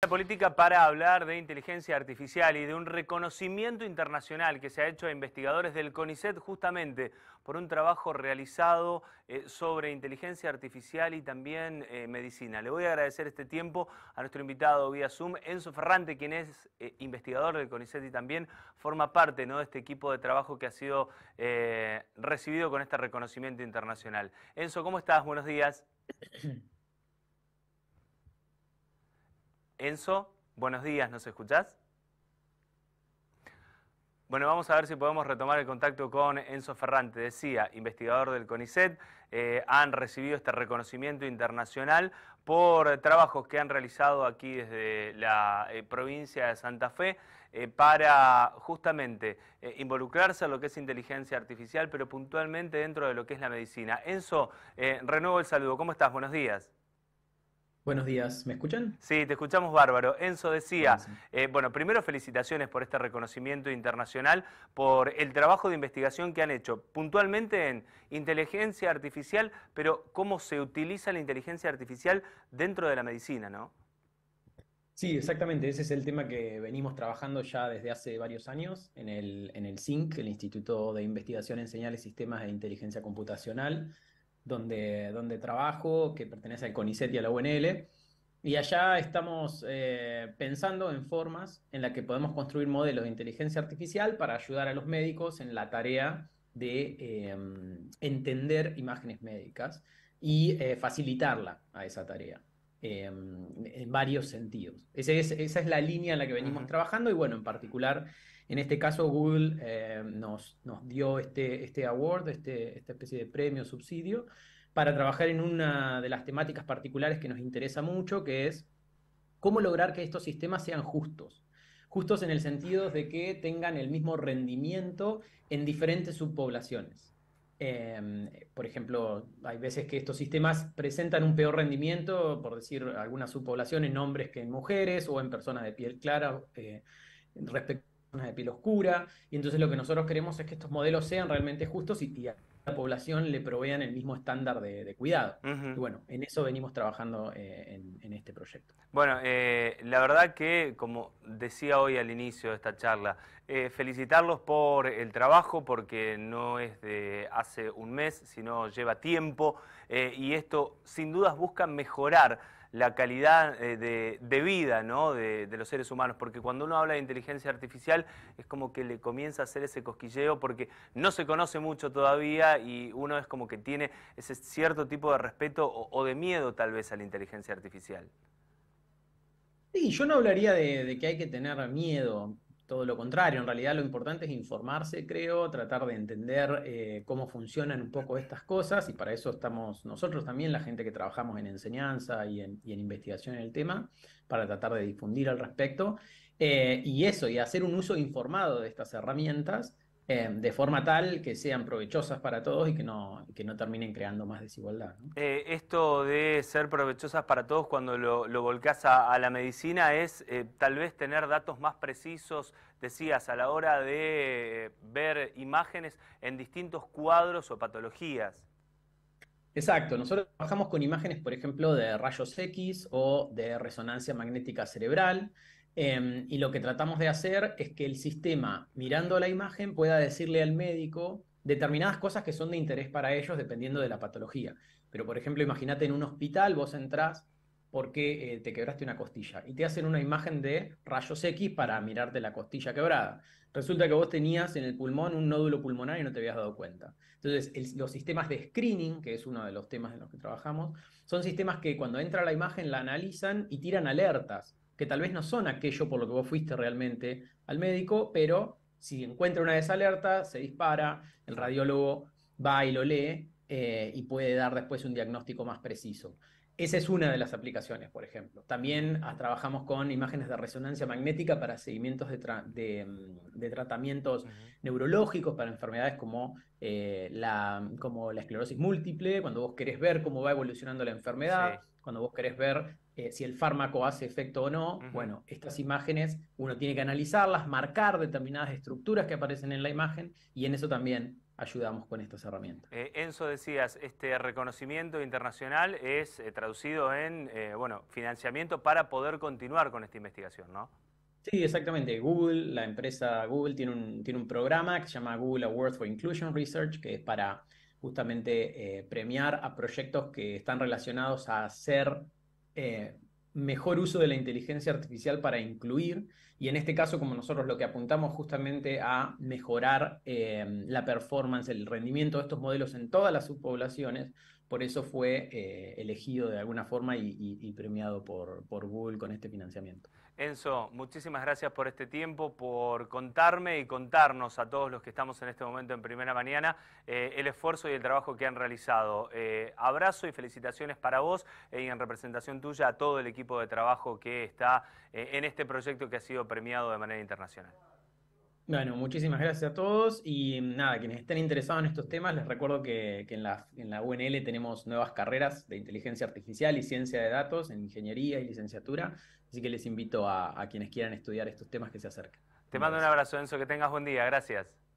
La política para hablar de inteligencia artificial y de un reconocimiento internacional que se ha hecho a investigadores del CONICET justamente por un trabajo realizado eh, sobre inteligencia artificial y también eh, medicina. Le voy a agradecer este tiempo a nuestro invitado vía Zoom, Enzo Ferrante, quien es eh, investigador del CONICET y también forma parte ¿no? de este equipo de trabajo que ha sido recibido con este reconocimiento internacional. Enzo, ¿cómo estás? Buenos días. Enzo, buenos días, ¿nos escuchás? Bueno, vamos a ver si podemos retomar el contacto con Enzo Ferrante. Decía, investigador del CONICET, eh, han recibido este reconocimiento internacional por trabajos que han realizado aquí desde la eh, provincia de Santa Fe eh, para justamente involucrarse en lo que es inteligencia artificial, pero puntualmente dentro de lo que es la medicina. Enzo, renuevo el saludo. ¿Cómo estás? Buenos días. Buenos días, ¿me escuchan? Sí, te escuchamos bárbaro. Enzo decía, eh, bueno, primero felicitaciones por este reconocimiento internacional, por el trabajo de investigación que han hecho, puntualmente en inteligencia artificial, pero cómo se utiliza la inteligencia artificial dentro de la medicina, ¿no? Sí, exactamente. Ese es el tema que venimos trabajando ya desde hace varios años en el, en el CINC, el Instituto de Investigación en Señales, Sistemas de Inteligencia Computacional donde, trabajo, que pertenece al CONICET y a la UNL. Y allá estamos eh, pensando en formas en las que podemos construir modelos de inteligencia artificial para ayudar a los médicos en la tarea de eh, entender imágenes médicas y eh, facilitarla a esa tarea. Em, en varios sentidos. esa es la línea en la que venimos trabajando y bueno, en particular, en este caso Google eh, nos, dio este, este award, este, esta especie de premio, subsidio, para trabajar en una de las temáticas particulares que nos interesa mucho, que es cómo lograr que estos sistemas sean justos. Justos en el sentido de que tengan el mismo rendimiento en diferentes subpoblaciones. Em, por ejemplo, hay veces que estos sistemas presentan un peor rendimiento, por decir alguna subpoblaciones, en hombres que en mujeres o en personas de piel clara eh, respecto a personas de piel oscura. Y entonces lo que nosotros queremos es que estos modelos sean realmente justos y, a la población le provean el mismo estándar de, cuidado. Y bueno, en eso venimos trabajando eh, en, este proyecto. Bueno, eh, la verdad que, como decía hoy al inicio de esta charla, eh, felicitarlos por el trabajo, porque no es de hace un mes, sino lleva tiempo, eh, y esto sin dudas busca mejorar la calidad de, vida de, los seres humanos, porque cuando uno habla de inteligencia artificial es como que le comienza a hacer ese cosquilleo porque no se conoce mucho todavía y uno es como que tiene ese cierto tipo de respeto o de miedo tal vez a la inteligencia artificial. Sí, yo no hablaría de, que hay que tener miedo, todo lo contrario, en realidad lo importante es informarse, creo, tratar de entender eh, cómo funcionan un poco estas cosas y para eso estamos nosotros también, la gente que trabajamos en enseñanza y en, investigación en el tema, para tratar de difundir al respecto. Eh, y eso, y hacer un uso informado de estas herramientas eh, de forma tal que sean provechosas para todos y que no, terminen creando más desigualdad. Eh, esto de ser provechosas para todos cuando lo, lo volcás a, la medicina es eh, tal vez tener datos más precisos, decías, a la hora de ver imágenes en distintos cuadros o patologías. Exacto, nosotros trabajamos con imágenes, por ejemplo, de rayos X o de resonancia magnética cerebral, Em, y lo que tratamos de hacer es que el sistema, mirando la imagen, pueda decirle al médico determinadas cosas que son de interés para ellos dependiendo de la patología. Pero, por ejemplo, imagínate en un hospital, vos entrás porque eh, te quebraste una costilla y te hacen una imagen de rayos X para mirarte la costilla quebrada. Resulta que vos tenías en el pulmón un nódulo pulmonar y no te habías dado cuenta. Entonces, los sistemas de screening, que es uno de los temas en los que trabajamos, son sistemas que cuando entra la imagen la analizan y tiran alertas que tal vez no son aquello por lo que vos fuiste realmente al médico, pero si encuentra una desalerta, se dispara, el radiólogo va y lo lee eh, y puede dar después un diagnóstico más preciso. Esa es una de las aplicaciones, por ejemplo. También ah, trabajamos con imágenes de resonancia magnética para seguimientos de, mm, tratamientos neurológicos para enfermedades como, eh, la, como la esclerosis múltiple, cuando vos querés ver cómo va evolucionando la enfermedad, cuando vos querés ver eh, si el fármaco hace efecto o no, bueno, estas imágenes uno tiene que analizarlas, marcar determinadas estructuras que aparecen en la imagen y en eso también ayudamos con estas herramientas. Eh, Enzo, decías, este reconocimiento internacional es eh, traducido en bueno, financiamiento para poder continuar con esta investigación, ¿no? Sí, exactamente. Google, la empresa Google tiene un, tiene un programa que se llama Google Awards for Inclusion Research, que es para justamente premiar a proyectos que están relacionados a hacer eh, mejor uso de la inteligencia artificial para incluir, y en este caso como nosotros lo que apuntamos justamente a mejorar em, la performance, el rendimiento de estos modelos en todas las subpoblaciones, por eso fue eh, elegido de alguna forma y, premiado por, por Google con este financiamiento. Enzo, muchísimas gracias por este tiempo, por contarme y contarnos a todos los que estamos en este momento en Primera Mañana eh, el esfuerzo y el trabajo que han realizado. Eh, abrazo y felicitaciones para vos eh, y en representación tuya a todo el equipo de trabajo que está en este proyecto que ha sido premiado de manera internacional. Bueno, muchísimas gracias a todos y nada, quienes estén interesados en estos temas, les recuerdo que, en, la, UNL tenemos nuevas carreras de inteligencia artificial y ciencia de datos en ingeniería y licenciatura, así que les invito a, a quienes quieran estudiar estos temas que se acerquen. Te mando un abrazo, Enzo, que tengas buen día, gracias.